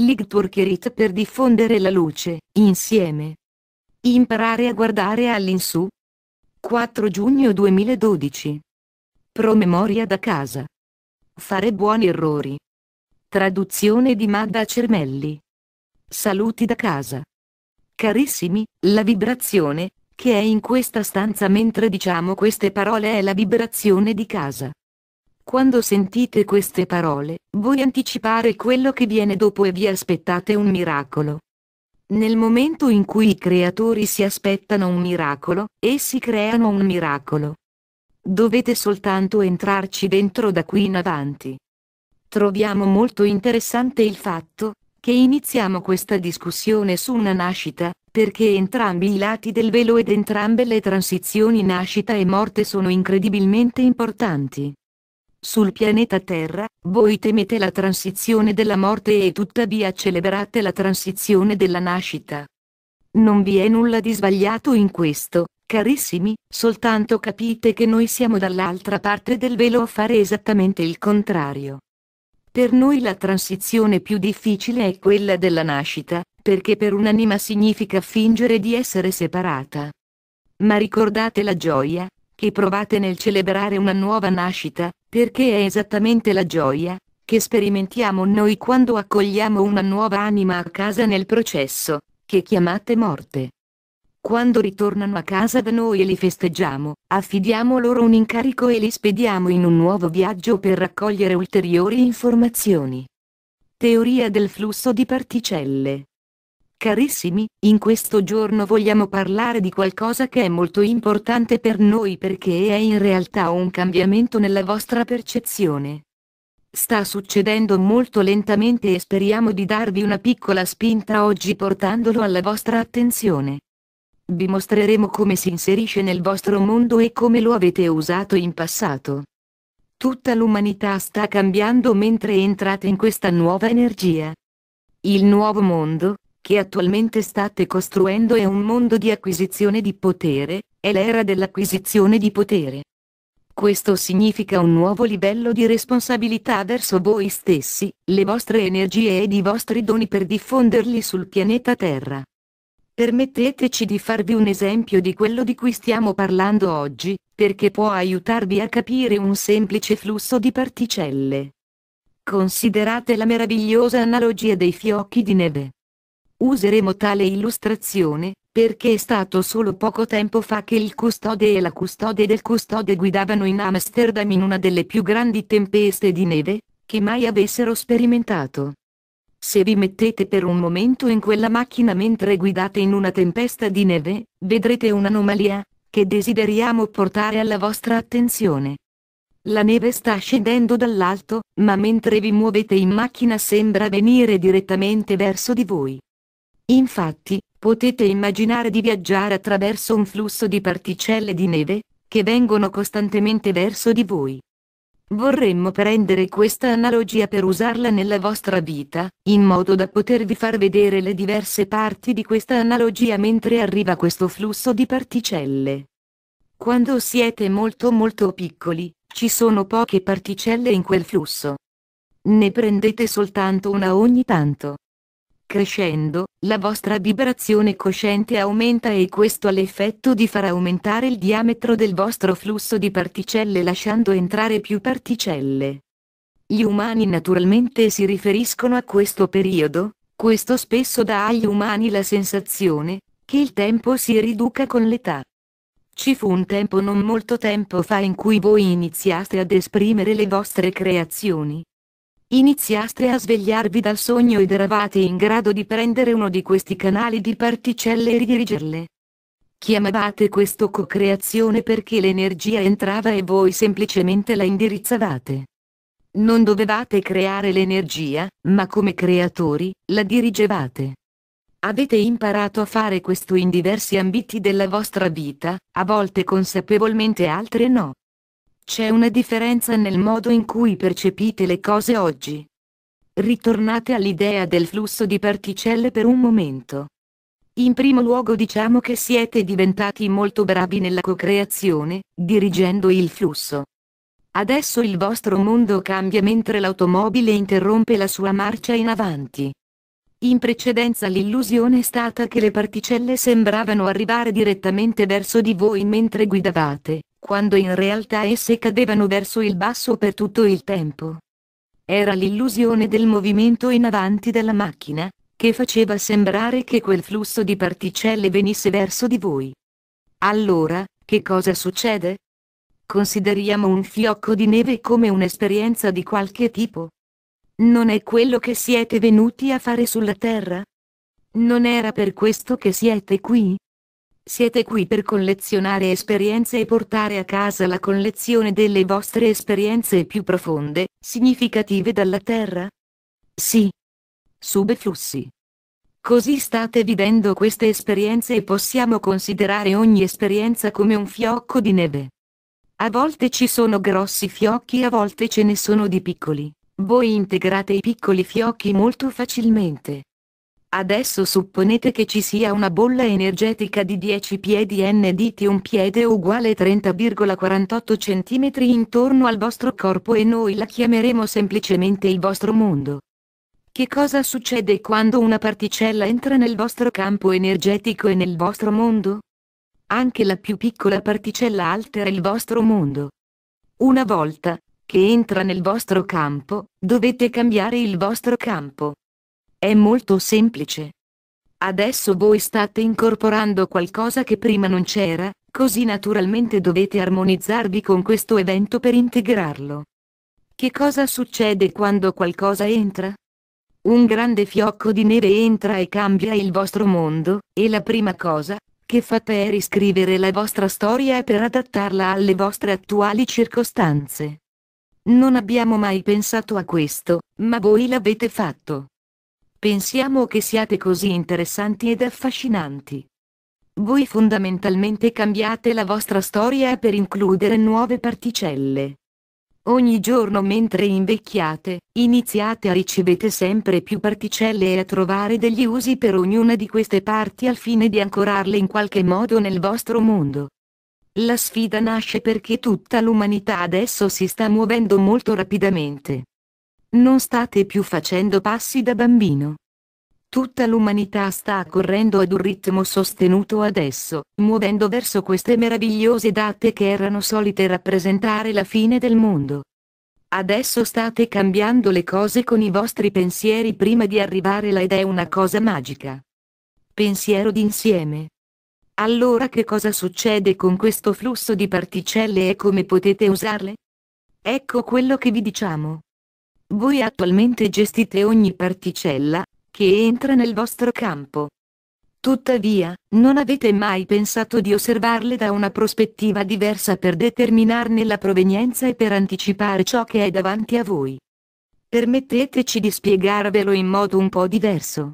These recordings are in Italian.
Ligturkerit per diffondere la luce, insieme. Imparare a guardare all'insù. 4 giugno 2012. Promemoria da casa. Fare buoni errori. Traduzione di Madda Cermelli. Saluti da casa. Carissimi, la vibrazione, che è in questa stanza mentre diciamo queste parole è la vibrazione di casa. Quando sentite queste parole, voi anticipate quello che viene dopo e vi aspettate un miracolo. Nel momento in cui i creatori si aspettano un miracolo, essi creano un miracolo. Dovete soltanto entrarci dentro da qui in avanti. Troviamo molto interessante il fatto che iniziamo questa discussione su una nascita, perché entrambi i lati del velo ed entrambe le transizioni nascita e morte sono incredibilmente importanti. Sul pianeta Terra, voi temete la transizione della morte e tuttavia celebrate la transizione della nascita. Non vi è nulla di sbagliato in questo, carissimi, soltanto capite che noi siamo dall'altra parte del velo a fare esattamente il contrario. Per noi la transizione più difficile è quella della nascita, perché per un'anima significa fingere di essere separata. Ma ricordate la gioia, che provate nel celebrare una nuova nascita, perché è esattamente la gioia, che sperimentiamo noi quando accogliamo una nuova anima a casa nel processo, che chiamate morte. Quando ritornano a casa da noi e li festeggiamo, affidiamo loro un incarico e li spediamo in un nuovo viaggio per raccogliere ulteriori informazioni. Teoria del flusso di particelle Carissimi, in questo giorno vogliamo parlare di qualcosa che è molto importante per noi perché è in realtà un cambiamento nella vostra percezione. Sta succedendo molto lentamente e speriamo di darvi una piccola spinta oggi portandolo alla vostra attenzione. Vi mostreremo come si inserisce nel vostro mondo e come lo avete usato in passato. Tutta l'umanità sta cambiando mentre entrate in questa nuova energia. Il nuovo mondo, che attualmente state costruendo è un mondo di acquisizione di potere, è l'era dell'acquisizione di potere. Questo significa un nuovo livello di responsabilità verso voi stessi, le vostre energie ed i vostri doni per diffonderli sul pianeta Terra. Permetteteci di farvi un esempio di quello di cui stiamo parlando oggi, perché può aiutarvi a capire un semplice flusso di particelle. Considerate la meravigliosa analogia dei fiocchi di neve. Useremo tale illustrazione, perché è stato solo poco tempo fa che il custode e la custode del custode guidavano in Amsterdam in una delle più grandi tempeste di neve, che mai avessero sperimentato. Se vi mettete per un momento in quella macchina mentre guidate in una tempesta di neve, vedrete un'anomalia, che desideriamo portare alla vostra attenzione. La neve sta scendendo dall'alto, ma mentre vi muovete in macchina sembra venire direttamente verso di voi. Infatti, potete immaginare di viaggiare attraverso un flusso di particelle di neve, che vengono costantemente verso di voi. Vorremmo prendere questa analogia per usarla nella vostra vita, in modo da potervi far vedere le diverse parti di questa analogia mentre arriva questo flusso di particelle. Quando siete molto molto piccoli, ci sono poche particelle in quel flusso. Ne prendete soltanto una ogni tanto. Crescendo, la vostra vibrazione cosciente aumenta e questo ha l'effetto di far aumentare il diametro del vostro flusso di particelle lasciando entrare più particelle. Gli umani naturalmente si riferiscono a questo periodo, questo spesso dà agli umani la sensazione che il tempo si riduca con l'età. Ci fu un tempo non molto tempo fa in cui voi iniziaste ad esprimere le vostre creazioni, iniziaste a svegliarvi dal sogno ed eravate in grado di prendere uno di questi canali di particelle e ridirigerle. Chiamavate questo co-creazione perché l'energia entrava e voi semplicemente la indirizzavate. Non dovevate creare l'energia, ma come creatori, la dirigevate. Avete imparato a fare questo in diversi ambiti della vostra vita, a volte consapevolmente altre no. C'è una differenza nel modo in cui percepite le cose oggi. Ritornate all'idea del flusso di particelle per un momento. In primo luogo diciamo che siete diventati molto bravi nella co-creazione, dirigendo il flusso. Adesso il vostro mondo cambia mentre l'automobile interrompe la sua marcia in avanti. In precedenza l'illusione è stata che le particelle sembravano arrivare direttamente verso di voi mentre guidavate, quando in realtà esse cadevano verso il basso per tutto il tempo. Era l'illusione del movimento in avanti della macchina, che faceva sembrare che quel flusso di particelle venisse verso di voi. Allora, che cosa succede? Consideriamo un fiocco di neve come un'esperienza di qualche tipo? Non è quello che siete venuti a fare sulla Terra? Non era per questo che siete qui? Siete qui per collezionare esperienze e portare a casa la collezione delle vostre esperienze più profonde, significative dalla Terra? Sì. Subflussi. Così state vivendo queste esperienze e possiamo considerare ogni esperienza come un fiocco di neve. A volte ci sono grossi fiocchi, a volte ce ne sono di piccoli. Voi integrate i piccoli fiocchi molto facilmente. Adesso supponete che ci sia una bolla energetica di 10 piedi n diti un piede uguale 30,48 cm intorno al vostro corpo e noi la chiameremo semplicemente il vostro mondo. Che cosa succede quando una particella entra nel vostro campo energetico e nel vostro mondo? Anche la più piccola particella altera il vostro mondo. Una volta che entra nel vostro campo, dovete cambiare il vostro campo. È molto semplice. Adesso voi state incorporando qualcosa che prima non c'era, così naturalmente dovete armonizzarvi con questo evento per integrarlo. Che cosa succede quando qualcosa entra? Un grande fiocco di neve entra e cambia il vostro mondo, e la prima cosa che fate è riscrivere la vostra storia e per adattarla alle vostre attuali circostanze. Non abbiamo mai pensato a questo, ma voi l'avete fatto. Pensiamo che siate così interessanti ed affascinanti. Voi fondamentalmente cambiate la vostra storia per includere nuove particelle. Ogni giorno mentre invecchiate, iniziate a ricevere sempre più particelle e a trovare degli usi per ognuna di queste parti al fine di ancorarle in qualche modo nel vostro mondo. La sfida nasce perché tutta l'umanità adesso si sta muovendo molto rapidamente. Non state più facendo passi da bambino. Tutta l'umanità sta correndo ad un ritmo sostenuto adesso, muovendo verso queste meravigliose date che erano solite rappresentare la fine del mondo. Adesso state cambiando le cose con i vostri pensieri prima di arrivare là ed è una cosa magica. Pensiero d'insieme. Allora che cosa succede con questo flusso di particelle e come potete usarle? Ecco quello che vi diciamo. Voi attualmente gestite ogni particella, che entra nel vostro campo. Tuttavia, non avete mai pensato di osservarle da una prospettiva diversa per determinarne la provenienza e per anticipare ciò che è davanti a voi. Permetteteci di spiegarvelo in modo un po' diverso.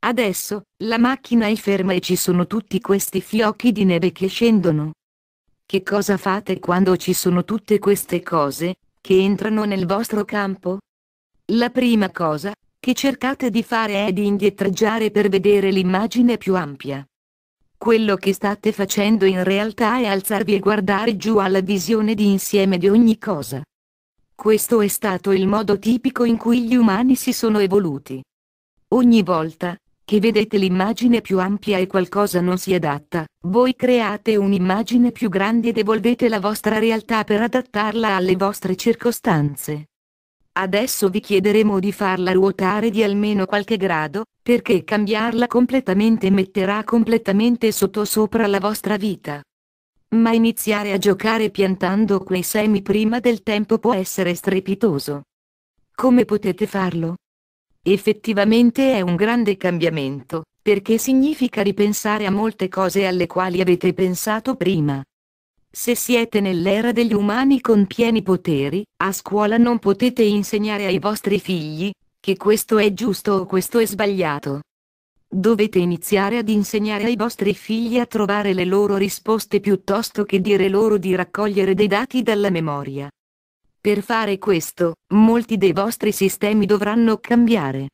Adesso, la macchina è ferma e ci sono tutti questi fiocchi di neve che scendono. Che cosa fate quando ci sono tutte queste cose? che entrano nel vostro campo? La prima cosa che cercate di fare è di indietreggiare per vedere l'immagine più ampia. Quello che state facendo in realtà è alzarvi e guardare giù alla visione di insieme di ogni cosa. Questo è stato il modo tipico in cui gli umani si sono evoluti. Ogni volta che vedete l'immagine più ampia e qualcosa non si adatta, voi create un'immagine più grande ed evolvete la vostra realtà per adattarla alle vostre circostanze. Adesso vi chiederemo di farla ruotare di almeno qualche grado, perché cambiarla completamente metterà completamente sottosopra la vostra vita. Ma iniziare a giocare piantando quei semi prima del tempo può essere strepitoso. Come potete farlo? Effettivamente è un grande cambiamento, perché significa ripensare a molte cose alle quali avete pensato prima. Se siete nell'era degli umani con pieni poteri, a scuola non potete insegnare ai vostri figli, che questo è giusto o questo è sbagliato. Dovete iniziare ad insegnare ai vostri figli a trovare le loro risposte piuttosto che dire loro di raccogliere dei dati dalla memoria. Per fare questo, molti dei vostri sistemi dovranno cambiare.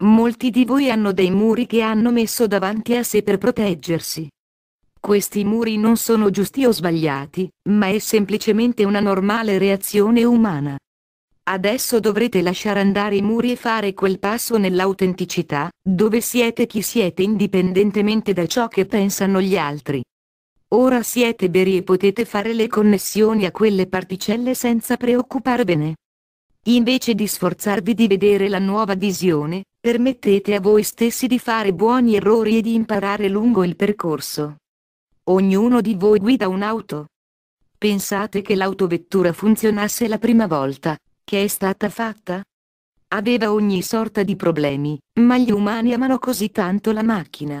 Molti di voi hanno dei muri che hanno messo davanti a sé per proteggersi. Questi muri non sono giusti o sbagliati, ma è semplicemente una normale reazione umana. Adesso dovrete lasciare andare i muri e fare quel passo nell'autenticità, dove siete chi siete indipendentemente da ciò che pensano gli altri. Ora siete veri e potete fare le connessioni a quelle particelle senza preoccuparvene. Invece di sforzarvi di vedere la nuova visione, permettete a voi stessi di fare buoni errori e di imparare lungo il percorso. Ognuno di voi guida un'auto. Pensate che l'autovettura funzionasse la prima volta, che è stata fatta? Aveva ogni sorta di problemi, ma gli umani amano così tanto la macchina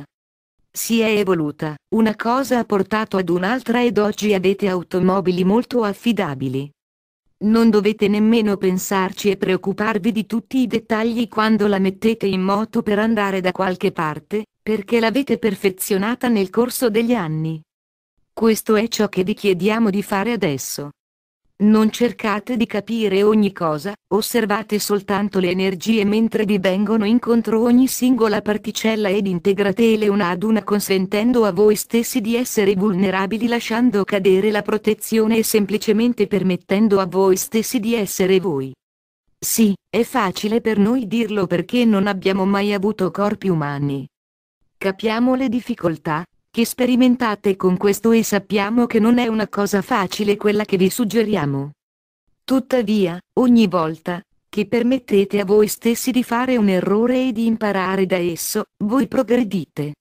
si è evoluta, una cosa ha portato ad un'altra ed oggi avete automobili molto affidabili. Non dovete nemmeno pensarci e preoccuparvi di tutti i dettagli quando la mettete in moto per andare da qualche parte, perché l'avete perfezionata nel corso degli anni. Questo è ciò che vi chiediamo di fare adesso. Non cercate di capire ogni cosa, osservate soltanto le energie mentre vi vengono incontro ogni singola particella ed integratele una ad una consentendo a voi stessi di essere vulnerabili lasciando cadere la protezione e semplicemente permettendo a voi stessi di essere voi. Sì, è facile per noi dirlo perché non abbiamo mai avuto corpi umani. Capiamo le difficoltà, che sperimentate con questo e sappiamo che non è una cosa facile quella che vi suggeriamo. Tuttavia, ogni volta, che permettete a voi stessi di fare un errore e di imparare da esso, voi progredite.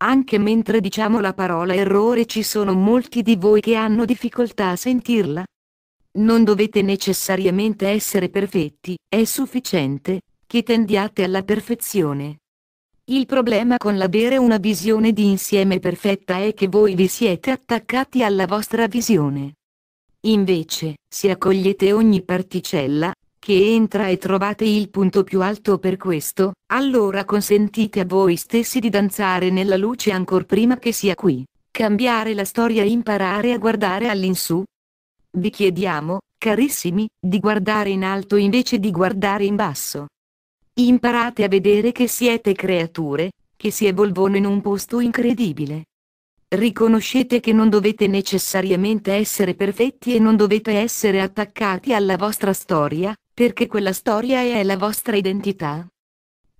Anche mentre diciamo la parola errore ci sono molti di voi che hanno difficoltà a sentirla. Non dovete necessariamente essere perfetti, è sufficiente, che tendiate alla perfezione. Il problema con l'avere una visione di insieme perfetta è che voi vi siete attaccati alla vostra visione. Invece, se accogliete ogni particella, che entra e trovate il punto più alto per questo, allora consentite a voi stessi di danzare nella luce ancor prima che sia qui, cambiare la storia e imparare a guardare all'insù. Vi chiediamo, carissimi, di guardare in alto invece di guardare in basso. Imparate a vedere che siete creature, che si evolvono in un posto incredibile. Riconoscete che non dovete necessariamente essere perfetti e non dovete essere attaccati alla vostra storia, perché quella storia è la vostra identità.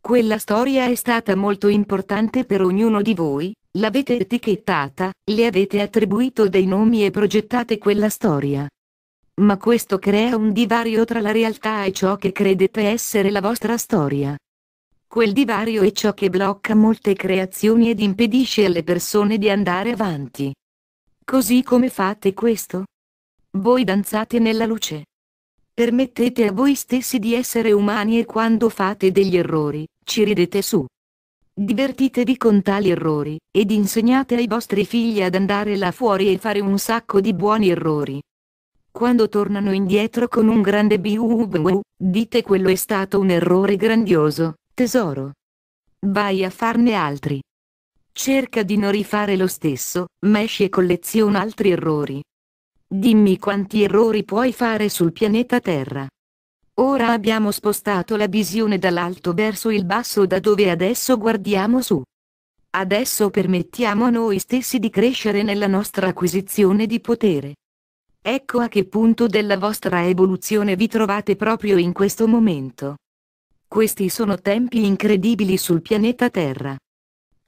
Quella storia è stata molto importante per ognuno di voi, l'avete etichettata, le avete attribuito dei nomi e progettate quella storia. Ma questo crea un divario tra la realtà e ciò che credete essere la vostra storia. Quel divario è ciò che blocca molte creazioni ed impedisce alle persone di andare avanti. Così come fate questo? Voi danzate nella luce. Permettete a voi stessi di essere umani e quando fate degli errori, ci ridete su. Divertitevi con tali errori, ed insegnate ai vostri figli ad andare là fuori e fare un sacco di buoni errori. Quando tornano indietro con un grande biu, dite quello è stato un errore grandioso, tesoro. Vai a farne altri. Cerca di non rifare lo stesso, ma esci e colleziona altri errori. Dimmi quanti errori puoi fare sul pianeta Terra. Ora abbiamo spostato la visione dall'alto verso il basso da dove adesso guardiamo su. Adesso permettiamo a noi stessi di crescere nella nostra acquisizione di potere. Ecco a che punto della vostra evoluzione vi trovate proprio in questo momento. Questi sono tempi incredibili sul pianeta Terra.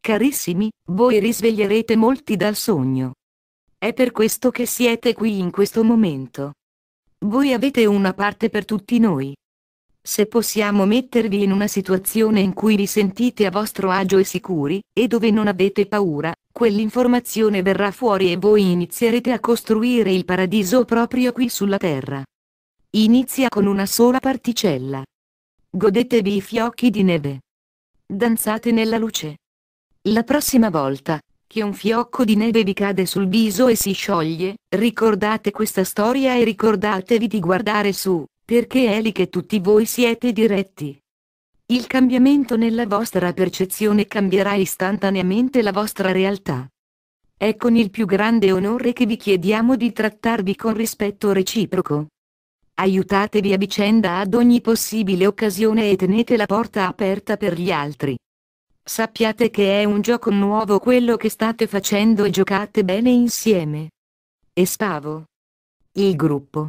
Carissimi, voi risveglierete molti dal sogno. È per questo che siete qui in questo momento. Voi avete una parte per tutti noi. Se possiamo mettervi in una situazione in cui vi sentite a vostro agio e sicuri, e dove non avete paura, quell'informazione verrà fuori e voi inizierete a costruire il paradiso proprio qui sulla terra. Inizia con una sola particella. Godetevi i fiocchi di neve. Danzate nella luce. La prossima volta, che un fiocco di neve vi cade sul viso e si scioglie, ricordate questa storia e ricordatevi di guardare su perché è lì che tutti voi siete diretti. Il cambiamento nella vostra percezione cambierà istantaneamente la vostra realtà. È con il più grande onore che vi chiediamo di trattarvi con rispetto reciproco. Aiutatevi a vicenda ad ogni possibile occasione e tenete la porta aperta per gli altri. Sappiate che è un gioco nuovo quello che state facendo e giocate bene insieme. E Spavo. Il gruppo.